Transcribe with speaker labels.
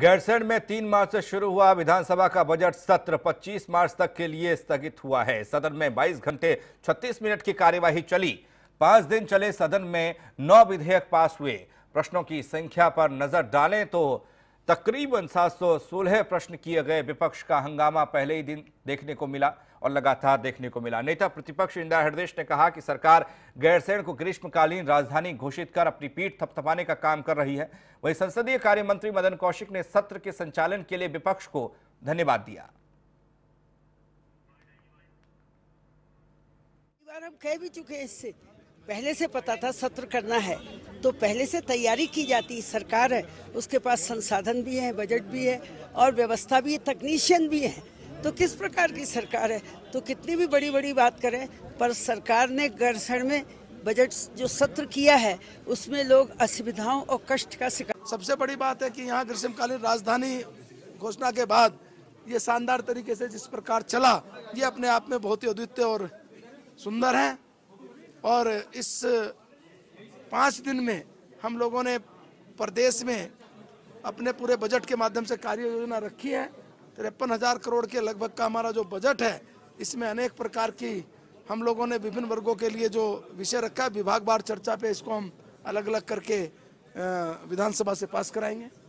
Speaker 1: गैरसैंण में तीन मार्च से शुरू हुआ विधानसभा का बजट सत्र 25 मार्च तक के लिए स्थगित हुआ है सदन में 22 घंटे 36 मिनट की कार्यवाही चली पांच दिन चले सदन में नौ विधेयक पास हुए प्रश्नों की संख्या पर नजर डालें तो तकरीबन 716 प्रश्न किए गए विपक्ष का हंगामा पहले ही दिन देखने को मिला और लगातार देखने को मिला नेता प्रतिपक्ष इंदिरा हृदय ने कहा कि सरकार गैरसैण को ग्रीष्मकालीन राजधानी घोषित कर अपनी पीठ थपथपाने का काम कर रही है वहीं संसदीय कार्य मंत्री मदन कौशिक ने सत्र के संचालन के लिए विपक्ष को धन्यवाद दिया
Speaker 2: हम कह भी चुके इससे पहले से पता था सत्र करना है तो पहले से तैयारी की जाती सरकार है उसके पास संसाधन भी है बजट भी है और व्यवस्था भी है तकनीशियन भी है तो किस प्रकार की सरकार है तो कितनी भी बड़ी बड़ी बात करें पर सरकार ने गर्षण में बजट जो सत्र किया है उसमें लोग असुविधाओं और कष्ट का शिकार सबसे बड़ी बात है कि यहाँ ग्रीष्मकालीन
Speaker 3: राजधानी घोषणा के बाद ये शानदार तरीके से जिस प्रकार चला ये अपने आप में बहुत ही अद्वितीय और सुंदर है और इस पाँच दिन में हम लोगों ने प्रदेश में अपने पूरे बजट के माध्यम से कार्य योजना रखी है तिरपन हज़ार करोड़ के लगभग का हमारा जो बजट है इसमें अनेक प्रकार की हम लोगों ने विभिन्न वर्गों के लिए जो विषय रखा है विभाग बार चर्चा पे इसको हम अलग अलग करके विधानसभा से पास कराएंगे